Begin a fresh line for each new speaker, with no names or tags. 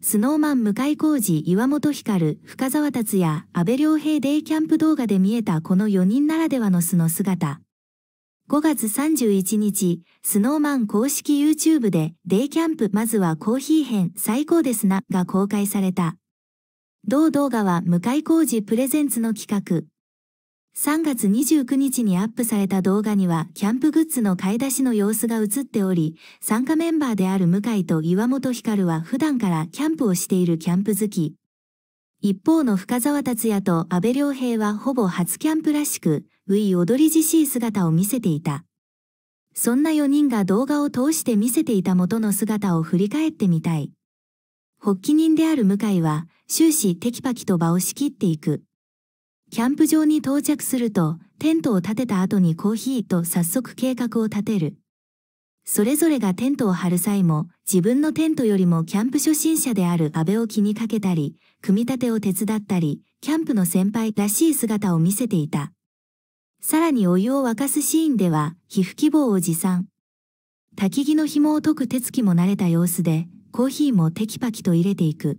スノーマン向井浩二、岩本光、深沢達也、安倍良平デイキャンプ動画で見えたこの4人ならではの素の姿。5月31日、スノーマン公式 YouTube で、デイキャンプまずはコーヒー編最高ですなが公開された。同動画は向井浩二プレゼンツの企画。3月29日にアップされた動画には、キャンプグッズの買い出しの様子が映っており、参加メンバーである向井と岩本光は普段からキャンプをしているキャンプ好き。一方の深沢達也と安部良平はほぼ初キャンプらしく、V 踊りじしい姿を見せていた。そんな4人が動画を通して見せていた元の姿を振り返ってみたい。発起人である向井は、終始テキパキと場を仕切っていく。キャンプ場に到着すると、テントを建てた後にコーヒーと早速計画を立てる。それぞれがテントを張る際も、自分のテントよりもキャンプ初心者である安倍を気にかけたり、組み立てを手伝ったり、キャンプの先輩らしい姿を見せていた。さらにお湯を沸かすシーンでは、皮膚希望を持参。焚き木の紐を解く手つきも慣れた様子で、コーヒーもテキパキと入れていく。